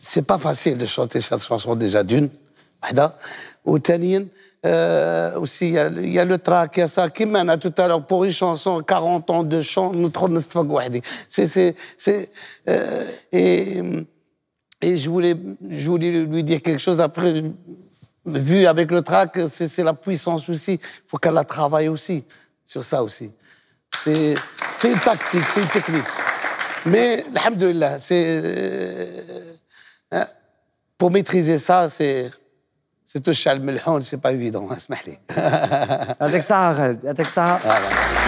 C'est pas facile de chanter cette chanson déjà d'une. Euh, aussi il y a le track il y a ça qui mène à tout à l'heure pour une chanson 40 ans de chant nous ne c'est c'est c'est euh, et et je voulais je voulais lui dire quelque chose après vu avec le track c'est la puissance aussi faut qu'elle la travaille aussi sur ça aussi c'est c'est une tactique, c'est une technique. Mais, alhamdoulilah, c'est. Euh, hein, pour maîtriser ça, c'est. C'est touché à c'est pas évident, hein, Avec ça, avec ça. Ah, voilà.